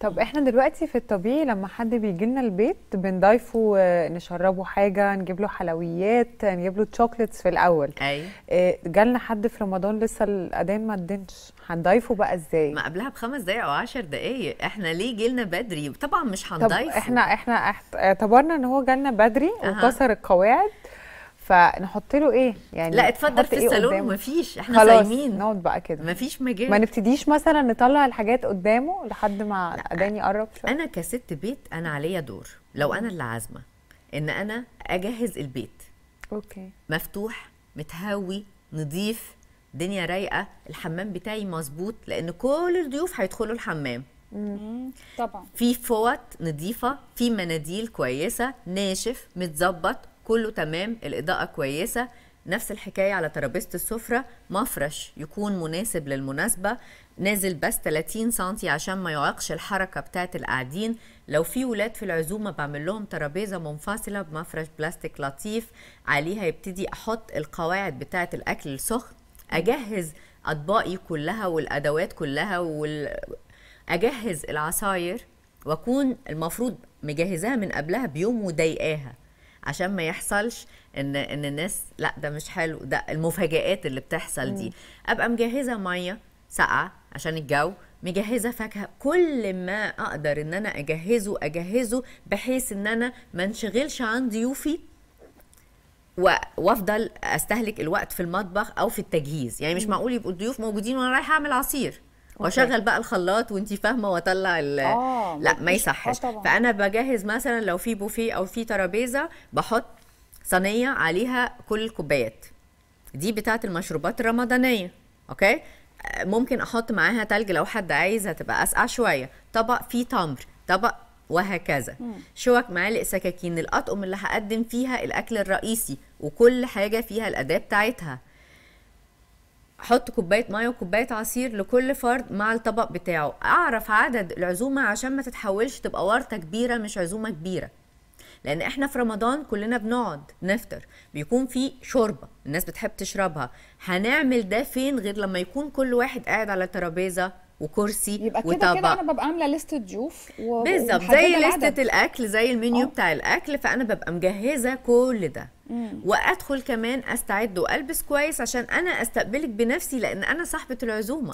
طب احنا دلوقتي في الطبيعي لما حد بيجي لنا البيت بنضيفه آه، نشربه حاجه نجيب له حلويات نجيب له تشوكلتس في الاول اي آه، جالنا حد في رمضان لسه الاذان ما ادنش هنضيفه بقى ازاي ما قبلها بخمس دقايق او عشر دقايق احنا ليه جيلنا بدري طبعا مش هنضيفه طب احنا احنا اعتبرنا ان هو جالنا بدري وكسر القواعد فنحط له ايه يعني لا اتفضل في إيه الصالون مفيش احنا صايمين نقعد بقى كده مفيش مجال ما نبتديش مثلا نطلع الحاجات قدامه لحد ما اداني يقرب شويه انا كست بيت انا عليا دور لو انا اللي عازمه ان انا اجهز البيت اوكي مفتوح متهوي نضيف دنيا رايقه الحمام بتاعي مظبوط لان كل الضيوف هيدخلوا الحمام طبعا في فوط نظيفه في مناديل كويسه ناشف متظبط كله تمام الاضاءه كويسه نفس الحكايه على ترابيزه السفره مفرش يكون مناسب للمناسبه نازل بس 30 سنتي عشان ما يعيقش الحركه بتاعت القاعدين لو في ولاد في العزومه بعمل لهم ترابيزه منفصله بمفرش بلاستيك لطيف عليها يبتدي احط القواعد بتاعت الاكل السخن اجهز اطباقي كلها والادوات كلها وال... اجهز العصاير واكون المفروض مجهزاها من قبلها بيوم وضايقاها عشان ما يحصلش ان ان الناس لا ده مش حلو ده المفاجآت اللي بتحصل دي ابقى مجهزه ميه ساقعه عشان الجو مجهزه فاكهه كل ما اقدر ان انا اجهزه اجهزه بحيث ان انا ما انشغلش عن ضيوفي وافضل استهلك الوقت في المطبخ او في التجهيز يعني مش معقول يبقوا الضيوف موجودين وانا رايحه اعمل عصير واشغل طيب. بقى الخلاط وانت فاهمه واطلع ال آه لا ما آه، يصحش فانا بجهز مثلا لو في بوفيه او في ترابيزه بحط صينيه عليها كل الكوبايات دي بتاعه المشروبات الرمضانيه اوكي ممكن احط معاها تلج لو حد عايز هتبقى اسقع شويه طبق فيه تمر طبق وهكذا شوك معالق سكاكين الاطقم اللي هقدم فيها الاكل الرئيسي وكل حاجه فيها الاداه بتاعتها حط كوبايه ميه وكوبايه عصير لكل فرد مع الطبق بتاعه اعرف عدد العزومه عشان ما تتحولش تبقى ورطه كبيره مش عزومه كبيره لان احنا في رمضان كلنا بنقعد نفطر بيكون في شوربه الناس بتحب تشربها هنعمل ده فين غير لما يكون كل واحد قاعد على ترابيزه وكرسي يبقى كده وطبق كده انا ببقى عامله لستة ضيوف و... بالظبط زي لستة الاكل زي المنيو آه. بتاع الاكل فانا ببقى مجهزه كل ده وادخل كمان استعد والبس كويس عشان انا استقبلك بنفسي لان انا صاحبه العزومه